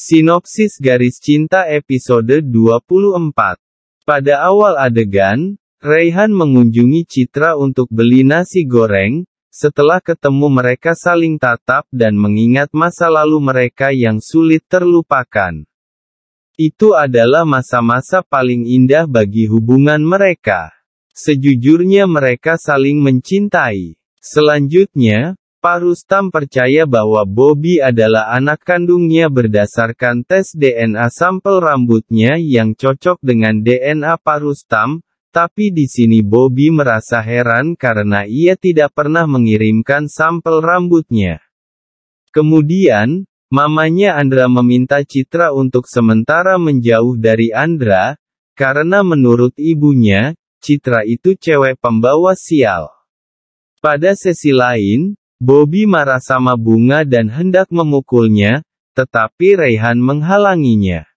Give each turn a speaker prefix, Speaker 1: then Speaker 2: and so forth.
Speaker 1: Sinopsis garis cinta episode 24. Pada awal adegan, Raihan mengunjungi Citra untuk beli nasi goreng, setelah ketemu mereka saling tatap dan mengingat masa lalu mereka yang sulit terlupakan. Itu adalah masa-masa paling indah bagi hubungan mereka. Sejujurnya mereka saling mencintai. Selanjutnya, Pak Rustam percaya bahwa Bobby adalah anak kandungnya berdasarkan tes DNA sampel rambutnya yang cocok dengan DNA Pak Rustam, tapi di sini Bobby merasa heran karena ia tidak pernah mengirimkan sampel rambutnya. Kemudian, mamanya Andra meminta Citra untuk sementara menjauh dari Andra, karena menurut ibunya, Citra itu cewek pembawa sial. Pada sesi lain, Bobby marah sama bunga dan hendak memukulnya, tetapi Raihan menghalanginya.